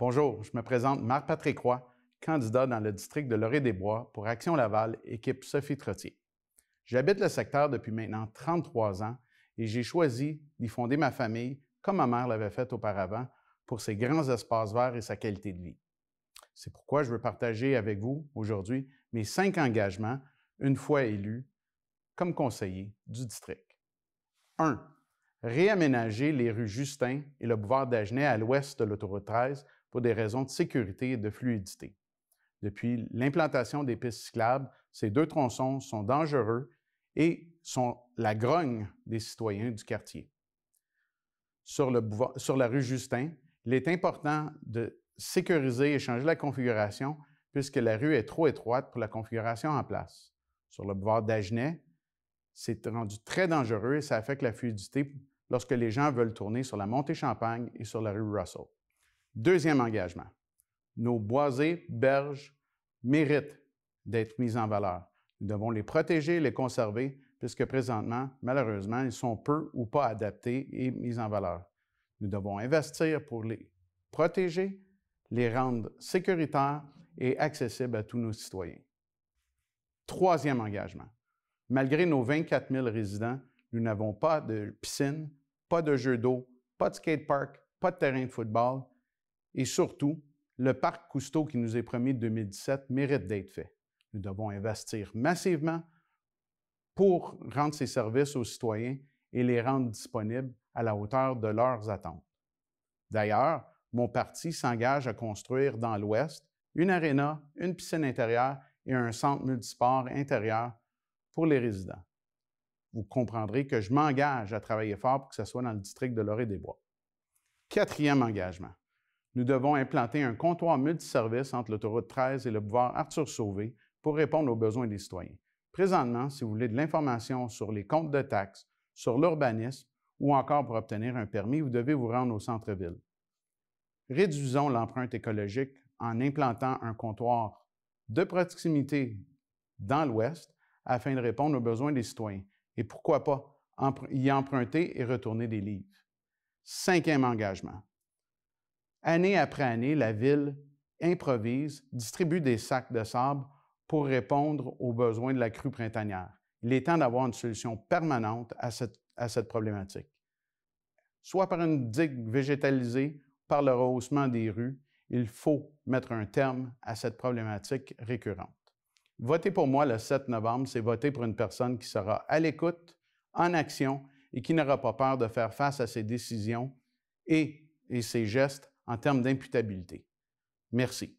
Bonjour, je me présente Marc-Patrick Roy, candidat dans le district de loré des bois pour Action Laval, équipe Sophie Trottier. J'habite le secteur depuis maintenant 33 ans et j'ai choisi d'y fonder ma famille comme ma mère l'avait fait auparavant pour ses grands espaces verts et sa qualité de vie. C'est pourquoi je veux partager avec vous aujourd'hui mes cinq engagements, une fois élu, comme conseiller du district. 1. Réaménager les rues Justin et le boulevard d'Agenais à l'ouest de l'autoroute 13 pour des raisons de sécurité et de fluidité. Depuis l'implantation des pistes cyclables, ces deux tronçons sont dangereux et sont la grogne des citoyens du quartier. Sur, la rue Justin, il est important de sécuriser et changer la configuration puisque la rue est trop étroite pour la configuration en place. Sur le boulevard d'Agenais, c'est rendu très dangereux et ça affecte la fluidité lorsque les gens veulent tourner sur la montée Champagne et sur la rue Russell. Deuxième engagement, nos boisés, berges méritent d'être mis en valeur. Nous devons les protéger, les conserver, puisque présentement, malheureusement, ils sont peu ou pas adaptés et mis en valeur. Nous devons investir pour les protéger, les rendre sécuritaires et accessibles à tous nos citoyens. Troisième engagement, malgré nos 24 000 résidents, nous n'avons pas de piscine, pas de jeu d'eau, pas de skatepark, pas de terrain de football, et surtout, le parc Cousteau qui nous est promis de 2017 mérite d'être fait. Nous devons investir massivement pour rendre ces services aux citoyens et les rendre disponibles à la hauteur de leurs attentes. D'ailleurs, mon parti s'engage à construire dans l'Ouest une aréna, une piscine intérieure et un centre multisport intérieur pour les résidents. Vous comprendrez que je m'engage à travailler fort pour que ce soit dans le district de loré des Bois. Quatrième engagement, nous devons implanter un comptoir multiservice entre l'autoroute 13 et le boulevard Arthur-Sauvé pour répondre aux besoins des citoyens. Présentement, si vous voulez de l'information sur les comptes de taxes, sur l'urbanisme ou encore pour obtenir un permis, vous devez vous rendre au centre-ville. Réduisons l'empreinte écologique en implantant un comptoir de proximité dans l'Ouest afin de répondre aux besoins des citoyens et pourquoi pas y emprunter et retourner des livres. Cinquième engagement, Année après année, la ville improvise, distribue des sacs de sable pour répondre aux besoins de la crue printanière. Il est temps d'avoir une solution permanente à cette, problématique. Soit par une digue végétalisée, par le rehaussement des rues, il faut mettre un terme à cette problématique récurrente. Voter pour moi le 7 novembre, c'est voter pour une personne qui sera à l'écoute, en action et qui n'aura pas peur de faire face à ses décisions et ses gestes en termes d'imputabilité. Merci.